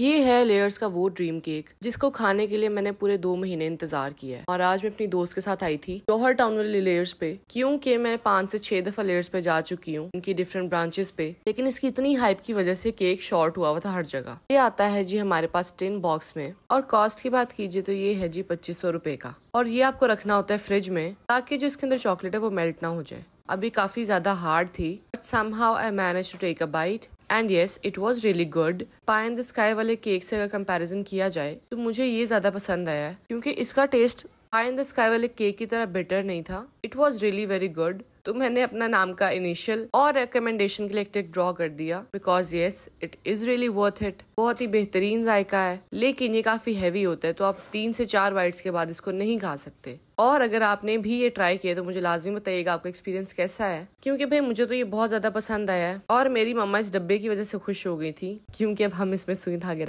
ये है लेयर्स का वो ड्रीम केक जिसको खाने के लिए मैंने पूरे दो महीने इंतजार किया है और आज मैं अपनी दोस्त के साथ आई थी जौहर टाउन वाले लेयर्स पे क्योंकि मैं पांच से छह दफा लेयर्स पे जा चुकी हूँ उनकी डिफरेंट ब्रांचेस पे लेकिन इसकी इतनी हाइप की वजह से केक शॉर्ट हुआ हुआ था हर जगह ये आता है जी हमारे पास टिन बॉक्स में और कॉस्ट की बात कीजिए तो ये है जी पच्चीस सौ का और ये आपको रखना होता है फ्रिज में ताकि जो इसके अंदर चॉकलेट है वो मेल्ट ना हो जाए अभी काफी ज्यादा हार्ड थी but somehow I manage to take a bite and yes it was really good pie in the sky वाले केक से अगर कंपेरिजन किया जाए तो मुझे ये ज़्यादा पसंद आया क्योंकि इसका taste pie in the sky वाले केक की तरह बेटर नहीं था it was really very good तो मैंने अपना नाम का इनिशियल और रिकमेंडेशन के लिए एक टिक ड्रॉ कर दिया because yes it is really worth it बहुत ही बेहतरीन जायका है लेकिन ये काफी हैवी होता है तो आप तीन से चार बाइट्स के बाद इसको नहीं खा सकते और अगर आपने भी ये ट्राई किया तो मुझे लाजमी बताइएगा आपका एक्सपीरियंस कैसा है क्योंकि भाई मुझे तो ये बहुत ज्यादा पसंद आया है और मेरी मम्मा इस डब्बे की वजह से खुश हो गई थी क्योंकि अब हम इसमें सुई धागे